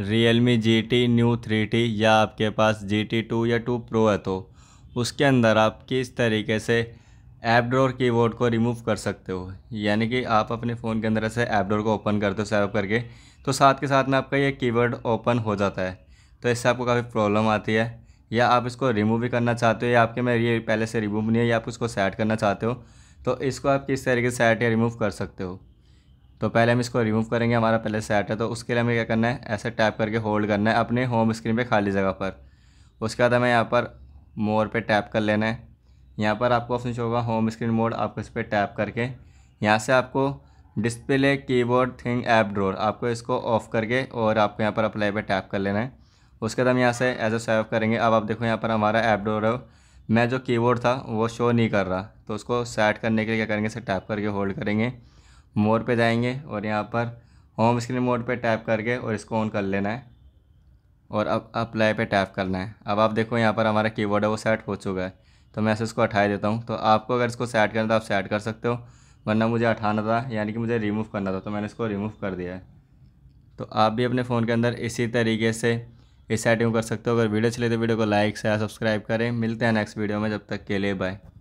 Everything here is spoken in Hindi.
real Realme G T neo three T या आपके पास जी टी टू या टू प्रो है तो उसके अंदर आप किस तरीके से ऐप डोर कीबोर्ड को रिमूव कर सकते हो यानी कि आप अपने फ़ोन के अंदर से ऐप डोर को ओपन करते हो सैप करके तो साथ के साथ में आपका ये कीबोर्ड ओपन हो जाता है तो इससे आपको काफ़ी प्रॉब्लम आती है या आप इसको रिमूव भी करना चाहते हो या आपके में ये पहले से रिमूव नहीं है या आप इसको सेट करना चाहते हो तो इसको आप किस तरीके से सेट या रिमूव कर सकते हो तो पहले हम इसको रिमूव करेंगे हमारा पहले सेट है तो उसके लिए हमें क्या करना है ऐसे टैप करके होल्ड करना है अपने होम स्क्रीन पे खाली जगह पर उसके बाद हमें यहाँ पर मोर पे टैप कर लेना है यहाँ पर आपको ऑप्शन होगा होम स्क्रीन मोड आपको इस पर टैप करके यहाँ से आपको display keyboard thing app drawer आपको इसको ऑफ करके और आपको यहाँ पर अप्लाई पर टैप कर लेना है उसके बाद हम यहाँ से एज अ सेव करेंगे अब आप देखो यहाँ पर हमारा ऐप ड्रोर है मैं जो कीबोर्ड था वो शो नहीं कर रहा तो उसको सेट करने के लिए क्या करेंगे इसे टैप करके होल्ड करेंगे मोर पे जाएंगे और यहाँ पर होम स्क्रीन मोड पे टैप करके और इसको ऑन कर लेना है और अब अप्लाई पे टैप करना है अब आप देखो यहाँ पर हमारा कीबोर्ड है वो सेट हो चुका है तो मैं इसको हटा देता हूँ तो आपको अगर इसको सेट करना तो आप सेट कर सकते हो वरना मुझे हटाना था यानी कि मुझे रिमूव करना था तो मैंने इसको रिमूव कर दिया है तो आप भी अपने फ़ोन के अंदर इसी तरीके से इस सेटिंग कर सकते हो अगर वीडियो चले तो वीडियो को लाइक शेयर सब्सक्राइब करें मिलते हैं नेक्स्ट वीडियो में जब तक के लिए बाय